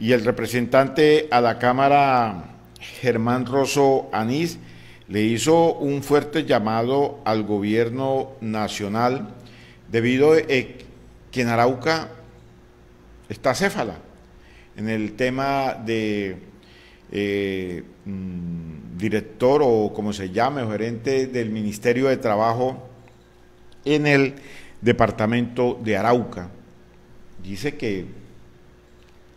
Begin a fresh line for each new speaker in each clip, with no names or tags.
y el representante a la Cámara, Germán Rosso Anís, le hizo un fuerte llamado al gobierno nacional debido a que en Arauca está céfala en el tema de eh, mm, director o como se llame, o gerente del Ministerio de Trabajo en el departamento de Arauca. Dice que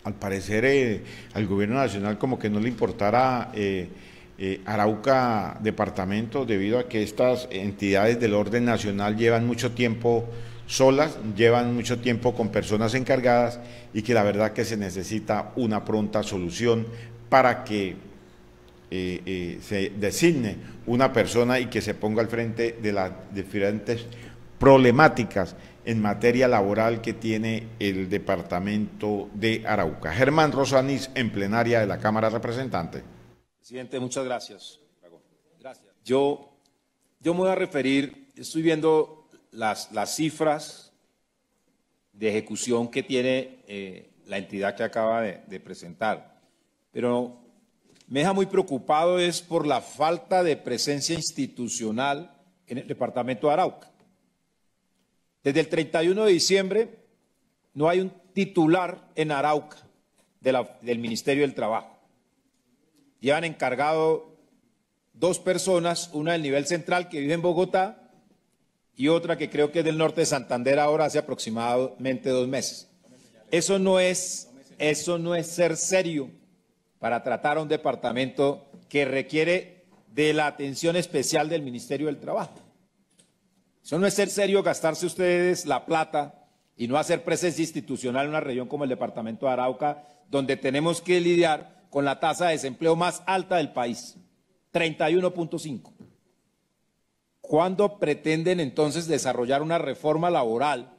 al parecer eh, al gobierno nacional como que no le importara eh, eh, Arauca departamento debido a que estas entidades del orden nacional llevan mucho tiempo solas, llevan mucho tiempo con personas encargadas y que la verdad que se necesita una pronta solución para que se designe una persona y que se ponga al frente de las diferentes problemáticas en materia laboral que tiene el departamento de Arauca. Germán Rosanis, en plenaria de la Cámara Representante.
Presidente, muchas gracias. Gracias. Yo, yo me voy a referir, estoy viendo las, las cifras de ejecución que tiene eh, la entidad que acaba de, de presentar, pero me deja muy preocupado es por la falta de presencia institucional en el departamento de Arauca. Desde el 31 de diciembre no hay un titular en Arauca del Ministerio del Trabajo. Llevan encargado dos personas, una del nivel central que vive en Bogotá y otra que creo que es del norte de Santander ahora hace aproximadamente dos meses. Eso no es, eso no es ser serio para tratar a un departamento que requiere de la atención especial del Ministerio del Trabajo. Eso no es ser serio gastarse ustedes la plata y no hacer presencia institucional en una región como el departamento de Arauca, donde tenemos que lidiar con la tasa de desempleo más alta del país, 31.5. ¿Cuándo pretenden entonces desarrollar una reforma laboral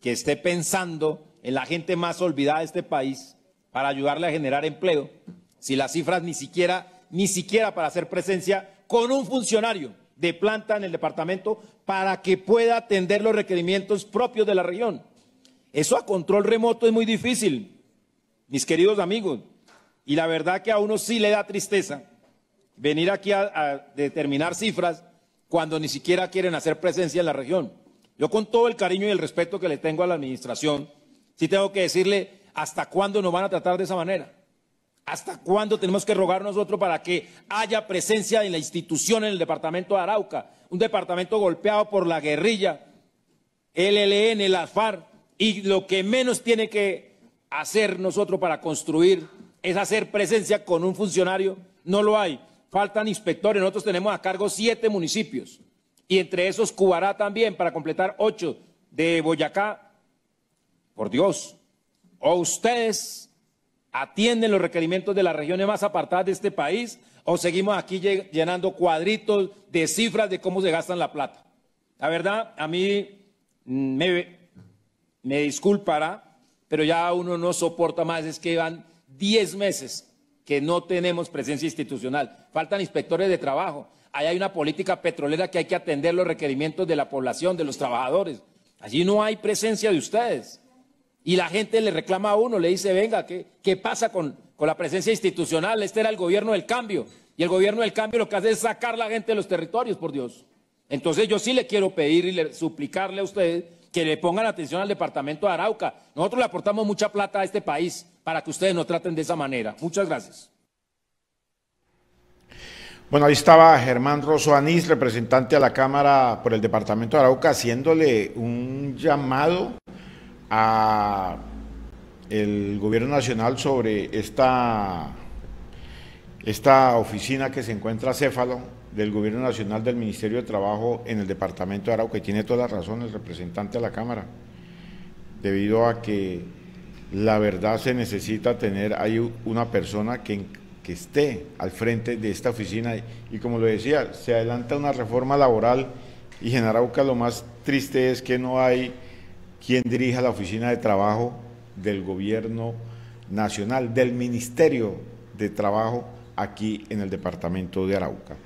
que esté pensando en la gente más olvidada de este país para ayudarle a generar empleo, si las cifras ni siquiera, ni siquiera para hacer presencia con un funcionario? de planta en el departamento para que pueda atender los requerimientos propios de la región. Eso a control remoto es muy difícil, mis queridos amigos. Y la verdad que a uno sí le da tristeza venir aquí a, determinar cifras cuando ni siquiera quieren hacer presencia en la región. Yo con todo el cariño y el respeto que le tengo a la administración, sí tengo que decirle hasta cuándo nos van a tratar de esa manera. ¿Hasta cuándo tenemos que rogar nosotros para que haya presencia en la institución en el departamento de Arauca? Un departamento golpeado por la guerrilla, el LN, el AFAR, y lo que menos tiene que hacer nosotros para construir es hacer presencia con un funcionario. No lo hay. Faltan inspectores. Nosotros tenemos a cargo siete municipios. Y entre esos Cubará también, para completar ocho de Boyacá. Por Dios. O ustedes atienden los requerimientos de las regiones más apartadas de este país o seguimos aquí llenando cuadritos de cifras de cómo se gastan la plata. La verdad, a mí mm, me, me disculpará, pero ya uno no soporta más, es que van 10 meses que no tenemos presencia institucional. Faltan inspectores de trabajo. Ahí hay una política petrolera que hay que atender los requerimientos de la población, de los trabajadores. Allí no hay presencia de ustedes. Y la gente le reclama a uno, le dice, venga, ¿qué, qué pasa con, la presencia institucional? Este era el gobierno del cambio. Y el gobierno del cambio lo que hace es sacar la gente de los territorios, por Dios. Entonces yo sí le quiero pedir y suplicarle a ustedes que le pongan atención al departamento de Arauca. Nosotros le aportamos mucha plata a este país para que ustedes nos traten de esa manera. Muchas gracias.
Bueno, ahí estaba Germán Rosso Anís, representante a la Cámara por el Departamento de Arauca, haciéndole un llamado a el gobierno nacional sobre esta, esta oficina que se encuentra Céfalo del gobierno nacional del Ministerio de Trabajo en el departamento de Arauca y tiene toda la razón el representante de la Cámara debido a que la verdad se necesita tener hay una persona que, que esté al frente de esta oficina y como lo decía se adelanta una reforma laboral y en Arauca lo más triste es que no hay quien dirija la Oficina de Trabajo del Gobierno Nacional, del Ministerio de Trabajo aquí en el departamento de Arauca.